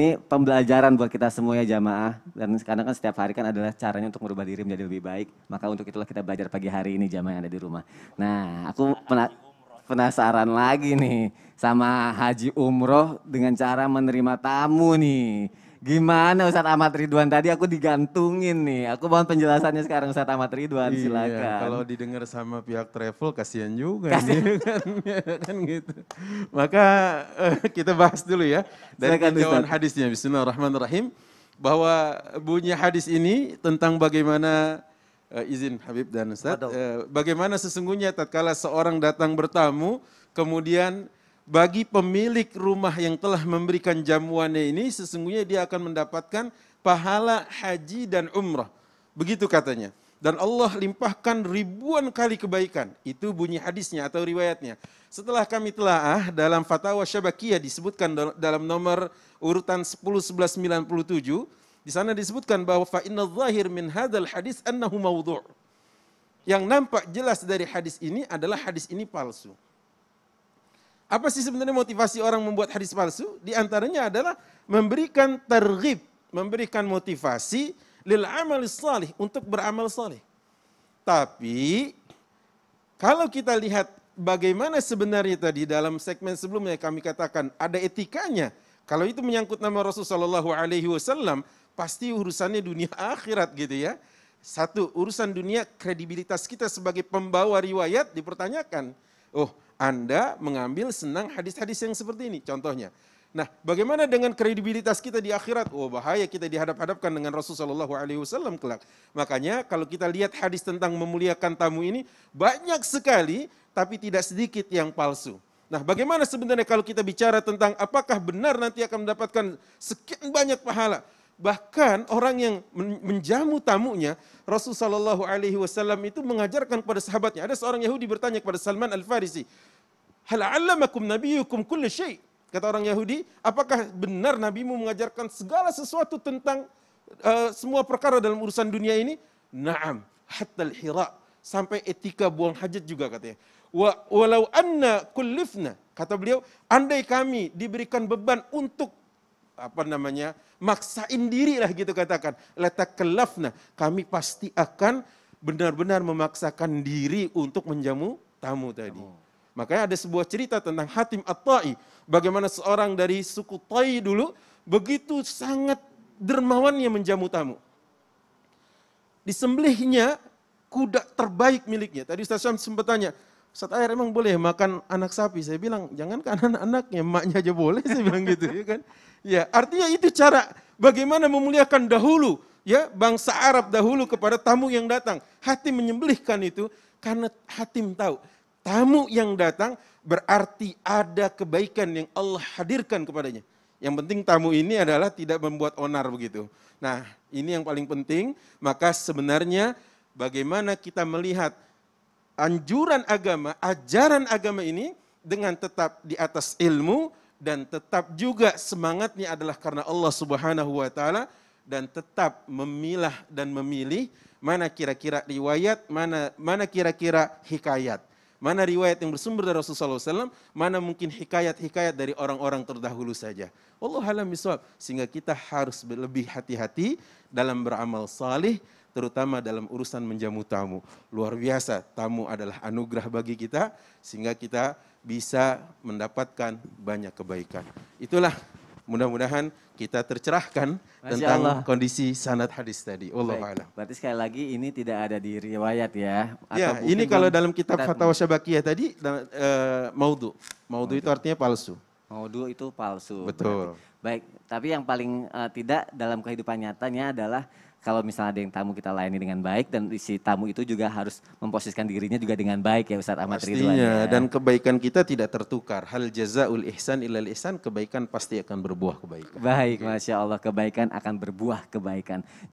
Ini pembelajaran buat kita semua ya jamaah. Dan sekarang kan setiap hari kan adalah caranya untuk merubah diri menjadi lebih baik. Maka untuk itulah kita belajar pagi hari ini jamaah yang ada di rumah. Nah aku penasaran lagi nih sama haji umroh dengan cara menerima tamu nih. Gimana Ustadz Ahmad Ridwan tadi aku digantungin nih. Aku mohon penjelasannya sekarang Ustadz Ahmad Ridwan iya, silakan. Kalau didengar sama pihak travel kasihan juga kasihan. nih kan, kan gitu. Maka eh, kita bahas dulu ya dari kajian hadisnya Bismillahirrahmanirrahim bahwa bunyi hadis ini tentang bagaimana uh, izin Habib dan Ustaz uh, eh, bagaimana sesungguhnya tatkala seorang datang bertamu kemudian bagi pemilik rumah yang telah memberikan jamuannya ini sesungguhnya dia akan mendapatkan pahala haji dan umrah. Begitu katanya. Dan Allah limpahkan ribuan kali kebaikan. Itu bunyi hadisnya atau riwayatnya. Setelah kami telah ah, dalam fatwa Syabakiyah disebutkan dalam nomor urutan 10 di sana disebutkan bahwa fa'inna zahir min hadal hadis annahu mawdu' Yang nampak jelas dari hadis ini adalah hadis ini palsu. Apa sih sebenarnya motivasi orang membuat hadis palsu? Di antaranya adalah memberikan tergib, memberikan motivasi lil amal salih untuk beramal salih. Tapi kalau kita lihat bagaimana sebenarnya tadi dalam segmen sebelumnya kami katakan ada etikanya. Kalau itu menyangkut nama Rasulullah Shallallahu Alaihi Wasallam, pasti urusannya dunia akhirat gitu ya. Satu urusan dunia kredibilitas kita sebagai pembawa riwayat dipertanyakan. Oh, anda mengambil senang hadis-hadis yang seperti ini contohnya. Nah, bagaimana dengan kredibilitas kita di akhirat? Oh, bahaya kita dihadap-hadapkan dengan Rasulullah SAW kelak. Makanya kalau kita lihat hadis tentang memuliakan tamu ini, banyak sekali tapi tidak sedikit yang palsu. Nah, bagaimana sebenarnya kalau kita bicara tentang apakah benar nanti akan mendapatkan sekian banyak pahala? Bahkan orang yang menjamu tamunya, Rasul Shallallahu Alaihi Wasallam itu mengajarkan kepada sahabatnya. Ada seorang Yahudi bertanya kepada Salman Al Farisi, Hal alamakum nabiyukum kulli syai. Kata orang Yahudi, apakah benar nabimu mengajarkan segala sesuatu tentang eh, semua perkara dalam urusan dunia ini? Naam, hatta hira sampai etika buang hajat juga katanya. Wa walau anna kullifna kata beliau, andai kami diberikan beban untuk apa namanya maksain diri lah gitu katakan letak kelafna kami pasti akan benar-benar memaksakan diri untuk menjamu tamu tadi tamu. makanya ada sebuah cerita tentang Hatim at bagaimana seorang dari suku Tai dulu begitu sangat dermawannya menjamu tamu disembelihnya kuda terbaik miliknya tadi Ustaz Syam sempat tanya Ustaz Air emang boleh makan anak sapi? Saya bilang, jangan kan anak-anaknya, emaknya aja boleh, saya bilang gitu. Ya kan? Ya, artinya itu cara bagaimana memuliakan dahulu ya bangsa Arab dahulu kepada tamu yang datang. Hatim menyembelihkan itu karena Hatim tahu tamu yang datang berarti ada kebaikan yang Allah hadirkan kepadanya. Yang penting tamu ini adalah tidak membuat onar begitu. Nah, ini yang paling penting, maka sebenarnya bagaimana kita melihat anjuran agama, ajaran agama ini dengan tetap di atas ilmu dan tetap juga semangatnya adalah karena Allah Subhanahu wa taala dan tetap memilah dan memilih mana kira-kira riwayat, mana mana kira-kira hikayat. Mana riwayat yang bersumber dari Rasulullah SAW, mana mungkin hikayat-hikayat dari orang-orang terdahulu saja. Allah alam biswab. Sehingga kita harus lebih hati-hati dalam beramal salih, terutama dalam urusan menjamu tamu. Luar biasa, tamu adalah anugerah bagi kita sehingga kita bisa mendapatkan banyak kebaikan. Itulah mudah-mudahan kita tercerahkan Masya tentang Allah. kondisi sanad hadis tadi. Allah Baik. Berarti sekali lagi ini tidak ada di riwayat ya? ya, ini kalau dalam kitab Fatwa Syabakiyah tadi, uh, eh, maudu maudu. Maudu itu artinya palsu. Ngodu itu palsu. Betul. Berarti. Baik, tapi yang paling uh, tidak dalam kehidupan nyatanya adalah kalau misalnya ada yang tamu kita layani dengan baik dan isi tamu itu juga harus memposisikan dirinya juga dengan baik ya Ustaz Ahmad Ridwan. ya. dan kebaikan kita tidak tertukar. Hal jazaul ihsan ilal ihsan kebaikan pasti akan berbuah kebaikan. Baik, iya. Masya Allah kebaikan akan berbuah kebaikan.